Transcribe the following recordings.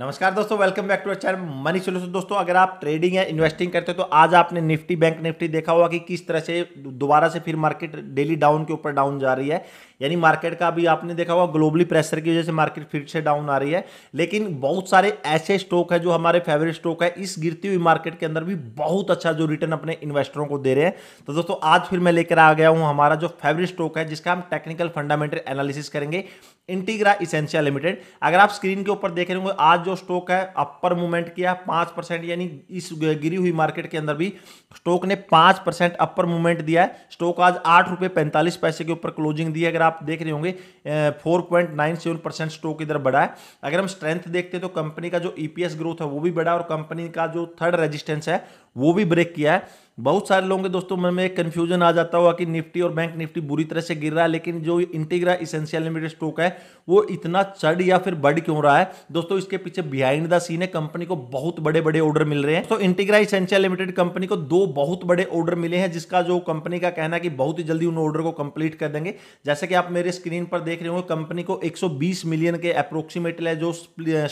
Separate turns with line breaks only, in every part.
नमस्कार दोस्तों welcome back to channel money solution दोस्तों अगर आप ट्रेडिंग या इन्वेस्टिंग करते हो तो आज आपने निफ्टी बैंक निफ्टी देखा होगा कि किस तरह से दोबारा से फिर मार्केट डेली डाउन के ऊपर डाउन जा रही है यानी मार्केट का अभी आपने देखा होगा ग्लोबली प्रेशर की वजह से मार्केट फिर से डाउन आ रही है लेकिन बहुत सारे ऐसे स्टॉक है जो हमारे फेवरेट स्टॉक है इस गिरती हुई मार्केट के अंदर भी बहुत अच्छा जो रिटर्न अपने इन्वेस्टरों को दे रहे हैं तो दोस्तों आज फिर मैं लेकर आ गया हूँ हमारा जो फेवरेट स्टॉक है जिसका हम टेक्निकल फंडामेंटल एनालिसिस करेंगे इंटीग्रा इसेंशिया लिमिटेड अगर आप स्क्रीन के ऊपर देख रहे होंगे आज जो स्टॉक है अपर मूवमेंट किया पाँच परसेंट यानी इस गिरी हुई मार्केट के अंदर भी स्टॉक ने पाँच परसेंट अपर मूवमेंट दिया है स्टॉक आज आठ रुपये पैंतालीस पैसे के ऊपर क्लोजिंग दी है अगर आप देख रहे होंगे four point nine seven percent stock इधर बढ़ा है अगर हम स्ट्रेंथ देखते हैं तो कंपनी का जो ईपीएस e ग्रोथ है वो भी बढ़ा और कंपनी का जो थर्ड रजिस्टेंस है वो भी ब्रेक किया है बहुत सारे लोगों के दोस्तों मन में एक कन्फ्यूजन आ जाता हुआ कि निफ्टी और बैंक निफ्टी बुरी तरह से गिर रहा है लेकिन जो इंटीग्रा इसेंशियल लिमिटेड स्टॉक है वो इतना चढ़ या फिर बढ़ क्यों रहा है दोस्तों इसके पीछे बिहाइंड द सीन है कंपनी को बहुत बड़े बड़े ऑर्डर मिल रहे हैं तो इंटीग्रा इसेंशियल लिमिटेड कंपनी को दो बहुत बड़े ऑर्डर मिले हैं जिसका जो कंपनी का कहना है कि बहुत ही जल्दी उन ऑर्डर को कंप्लीट कर देंगे जैसे कि आप मेरे स्क्रीन पर देख रहे हो कंपनी को एक मिलियन के अप्रोक्सीमेटली जो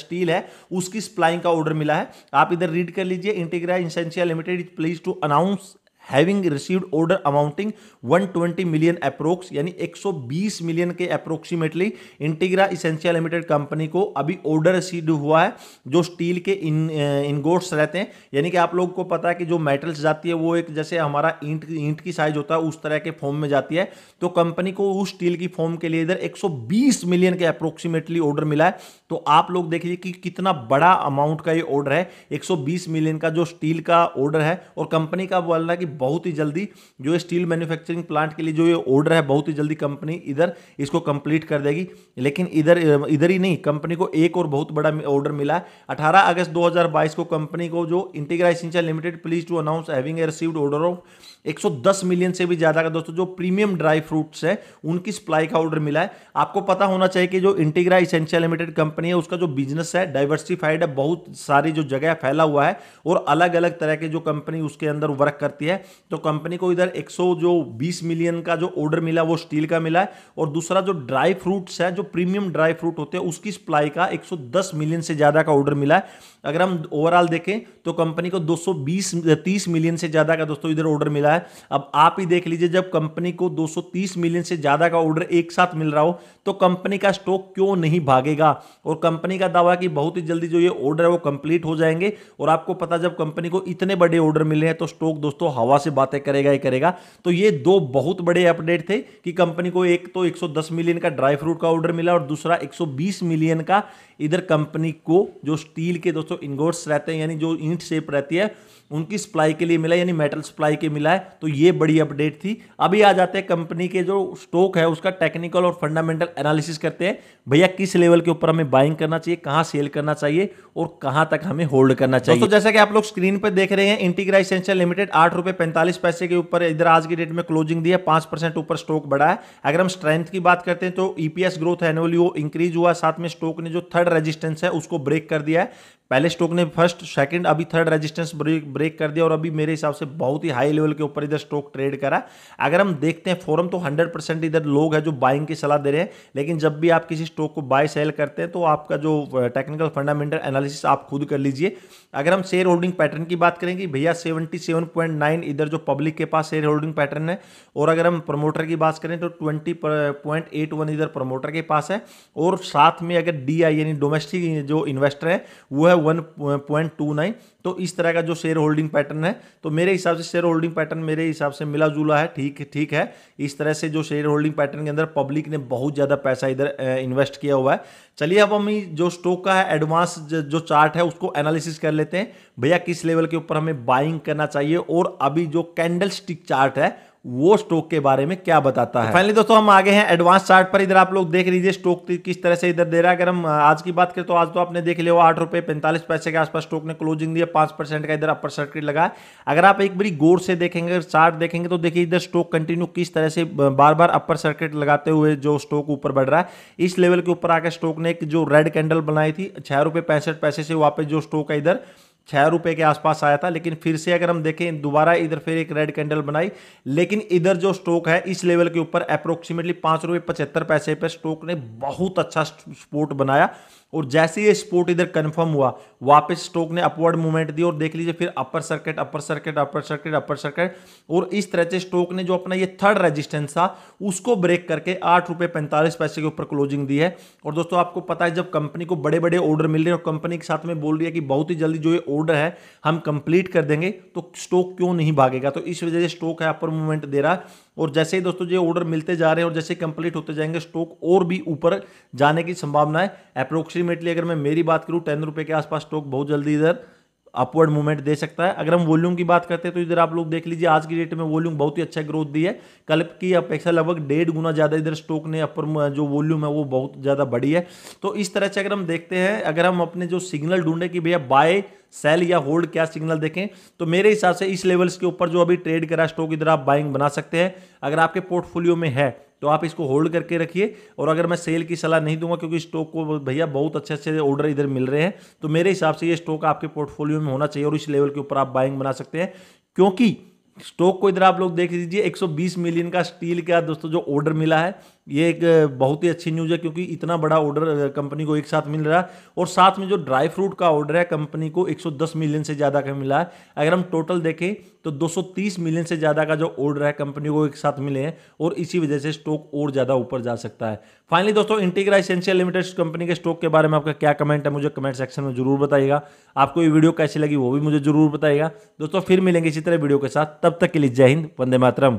स्टील है उसकी सप्लाइंग का ऑर्डर मिला है आप इधर रीड कर लीजिए Integra essential limited please to announce comes having received order amounting 120 million approx यानी 120 मिलियन के approximately Integra essential limited company को अभी ऑर्डर रिसीव हुआ है जो स्टील के इन इनगोट्स uh, रहते हैं यानी कि आप लोग को पता है कि जो मेटल्स जाती है वो एक जैसे हमारा ईंट ईंट की साइज होता है उस तरह के फॉर्म में जाती है तो कंपनी को उस स्टील की फॉर्म के लिए इधर 120 मिलियन के अप्रोक्सीमेटली ऑर्डर मिला है तो आप लोग देखिए कि कितना बड़ा अमाउंट का ये ऑर्डर है 120 मिलियन का जो स्टील का ऑर्डर है और कंपनी का बोलना कि बहुत ही जल्दी जो स्टील मैन्युफैक्चरिंग प्लांट के लिए जो ये ऑर्डर है बहुत ही जल्दी कंपनी इधर इसको कंप्लीट कर देगी लेकिन इधर इधर ही नहीं कंपनी को एक और बहुत बड़ा ऑर्डर मिला है अठारह अगस्त दो को कंपनी को जो इंटीग्रा सिंचा limited please to announce having received order of 110 million से भी ज़्यादा का दोस्तों जो प्रीमियम ड्राई फ्रूट्स है उनकी सप्लाई का ऑर्डर मिला है आपको पता होना चाहिए कि जो इंटीग्रा इसेंशियल लिमिटेड कंपनी है उसका जो बिजनेस है डाइवर्सिफाइड है बहुत सारी जो जगह फैला हुआ है और अलग अलग तरह के जो कंपनी उसके अंदर वर्क करती है तो कंपनी को इधर एक जो 20 मिलियन का जो ऑर्डर मिला वो स्टील का मिला है और दूसरा जो ड्राई फ्रूट्स है जो प्रीमियम ड्राई फ्रूट होते हैं उसकी सप्लाई का 110 मिलियन से ज़्यादा का ऑर्डर मिला है अगर हम ओवरऑल देखें तो कंपनी को 220 30 मिलियन से ज़्यादा का दोस्तों इधर ऑर्डर मिला है अब आप ही देख लीजिए जब कंपनी को 230 मिलियन से ज़्यादा का ऑर्डर एक साथ मिल रहा हो तो कंपनी का स्टॉक क्यों नहीं भागेगा और कंपनी का दावा कि बहुत ही जल्दी जो ये ऑर्डर है वो कंप्लीट हो जाएंगे और आपको पता जब कंपनी को इतने बड़े ऑर्डर मिले हैं तो स्टॉक दोस्तों हवा हवा से बातें करेगा ही करेगा तो ये दो बहुत बड़े अपडेट थे कि कंपनी को एक तो 110 मिलियन का ड्राई फ्रूट का ऑर्डर मिला और दूसरा 120 मिलियन का इधर कंपनी को जो स्टील के दोस्तों इनगोट्स रहते हैं यानी जो ईंट शेप रहती है उनकी सप्लाई के लिए मिला यानी मेटल सप्लाई के मिला है तो ये बड़ी अपडेट थी अभी आ जाते हैं कंपनी के जो स्टॉक है उसका टेक्निकल और फंडामेंटल एनालिसिस करते हैं भैया किस लेवल के ऊपर हमें बाइंग करना चाहिए कहाँ सेल करना चाहिए और कहाँ तक हमें होल्ड करना चाहिए तो जैसा कि आप लोग स्क्रीन पर देख रहे हैं इंटीग्राइसेंशियल लिमिटेड आठ रुपये पैंतालीस पैसे के ऊपर इधर आज की डेट में क्लोजिंग दी है पांच परसेंट ऊपर स्टॉक बढ़ा है अगर हम स्ट्रेंथ की बात करते हैं तो ईपीएस ग्रोथ एनुअली वो इंक्रीज हुआ साथ में स्टॉक ने जो थर्ड रेजिस्टेंस है उसको ब्रेक कर दिया है पहले स्टॉक ने फर्स्ट सेकंड अभी थर्ड रेजिस्टेंस ब्रेक ब्रेक कर दिया और अभी मेरे हिसाब से बहुत ही हाई लेवल के ऊपर इधर स्टॉक ट्रेड करा अगर हम देखते हैं फोरम तो 100 परसेंट इधर लोग हैं जो बाइंग की सलाह दे रहे हैं लेकिन जब भी आप किसी स्टॉक को बाय सेल करते हैं तो आपका जो टेक्निकल फंडामेंटल एनालिसिस आप खुद कर लीजिए अगर हम शेयर होल्डिंग पैटर्न की बात करेंगे भैया सेवेंटी सेवन पॉइंट नाइन इधर जो पब्लिक के पास शेयर होल्डिंग पैटर्न है और अगर हम प्रमोटर की बात करें तो ट्वेंटी पॉइंट एट वन इधर प्रमोटर के पास है और साथ में अगर डी आई यानी डोमेस्टिक जो इन्वेस्टर है वो है वन पॉइंट टू नाइन तो इस तरह का जो शेयर होल्डिंग पैटर्न है तो मेरे हिसाब से शेयर होल्डिंग पैटर्न मेरे हिसाब से मिला जुला है ठीक ठीक है इस तरह से जो शेयर होल्डिंग पैटर्न के अंदर पब्लिक ने बहुत ज़्यादा पैसा इधर इन्वेस्ट किया हुआ है चलिए अब हम जो स्टॉक का है एडवांस जो चार्ट है उसको एनालिसिस कर लेते हैं भैया किस लेवल के ऊपर हमें बाइंग करना चाहिए और अभी जो कैंडल चार्ट है वो स्टोक के बारे में क्या बताता तो है फाइनली दोस्तों हम आगे हैं एडवांस चार्ट पर इधर आप लोग देख लीजिए स्टॉक किस तरह से इधर दे रहा है अगर हम आज की बात करें तो आज तो आपने देख लिया आठ रुपए पैंतालीस पैसे के आसपास स्टॉक ने क्लोजिंग दिया पांच परसेंट का इधर अपर सर्किट लगा अगर आप एक बड़ी गोर से देखेंगे चार्ट देखेंगे तो देखिए इधर स्टॉक कंटिन्यू किस तरह से बार बार अपर सर्किट लगाते हुए जो स्टॉक ऊपर बढ़ रहा है इस लेवल के ऊपर आकर स्टॉक ने एक जो रेड कैंडल बनाई थी छह रुपए पैंसठ पैसे से वापस जो स्टॉक है इधर छः रुपये के आसपास आया था लेकिन फिर से अगर हम देखें दोबारा इधर फिर एक रेड कैंडल बनाई लेकिन इधर जो स्टॉक है इस लेवल के ऊपर अप्रोक्सीमेटली पाँच रुपये पचहत्तर पैसे पर स्टॉक ने बहुत अच्छा स्पोर्ट बनाया और जैसे ये स्पोर्ट इधर कन्फर्म हुआ वापस स्टॉक ने अपवर्ड मूवमेंट दी और देख लीजिए फिर upper circuit upper circuit upper circuit upper circuit और इस तरह से स्टॉक ने जो अपना ये थर्ड रेजिस्टेंस था उसको ब्रेक करके आठ रुपये पैंतालीस पैसे के ऊपर क्लोजिंग दी है और दोस्तों आपको पता है जब कंपनी को बड़े बड़े ऑर्डर मिल रहे हैं और कंपनी के साथ में बोल रही है कि बहुत ही जल्दी जो ये ऑर्डर है हम कंप्लीट कर देंगे तो स्टॉक क्यों नहीं भागेगा तो इस वजह से स्टॉक है अपर मूवमेंट दे रहा और जैसे ही दोस्तों ये ऑर्डर मिलते जा रहे हैं और जैसे कंप्लीट होते जाएंगे स्टॉक और भी ऊपर जाने की संभावना है अप्रोक्सीमेटली अगर मैं मेरी बात करूँ टेन रुपये के आसपास स्टॉक बहुत जल्दी इधर अपवर्ड मूवमेंट दे सकता है अगर हम वॉल्यूम की बात करते हैं तो इधर आप लोग देख लीजिए आज की डेट में वॉल्यूम बहुत ही अच्छा ग्रोथ दी है कल की अपेक्षा लगभग डेढ़ गुना ज़्यादा इधर स्टॉक ने अपर जो वॉल्यूम है वो बहुत ज़्यादा बढ़ी है तो इस तरह से अगर हम देखते हैं अगर हम अपने जो सिग्नल ढूंढे कि भैया बाय सेल या होल्ड क्या सिग्नल देखें तो मेरे हिसाब से इस लेवल्स के ऊपर जो अभी ट्रेड करा स्टॉक इधर आप बाइंग बना सकते हैं अगर आपके पोर्टफोलियो में है तो आप इसको होल्ड करके रखिए और अगर मैं सेल की सलाह नहीं दूंगा क्योंकि स्टॉक को भैया बहुत अच्छे अच्छे ऑर्डर इधर मिल रहे हैं तो मेरे हिसाब से ये स्टॉक आपके पोर्टफोलियो में होना चाहिए और इस लेवल के ऊपर आप बाइंग बना सकते हैं क्योंकि स्टॉक को इधर आप लोग देख लीजिए 120 मिलियन का स्टील का दोस्तों जो ऑर्डर मिला है ये एक बहुत ही अच्छी न्यूज़ है क्योंकि इतना बड़ा ऑर्डर कंपनी को एक साथ मिल रहा है और साथ में जो ड्राई फ्रूट का ऑर्डर है कंपनी को 110 मिलियन से ज़्यादा का मिला है अगर हम टोटल देखें तो 230 मिलियन से ज़्यादा का जो ऑर्डर है कंपनी को एक साथ मिले हैं और इसी वजह से स्टॉक और ज़्यादा ऊपर जा सकता है फाइनली दोस्तों इंटीग्रा एसेंशियल लिमिटेड कंपनी के स्टॉक के बारे में आपका क्या कमेंट है मुझे कमेंट सेक्शन में जरूर बताइएगा आपको ये वीडियो कैसी लगी वो भी मुझे जरूर बताएगा दोस्तों फिर मिलेंगे इसी तरह वीडियो के साथ तब तक के लिए जय हिंद वंदे मातरम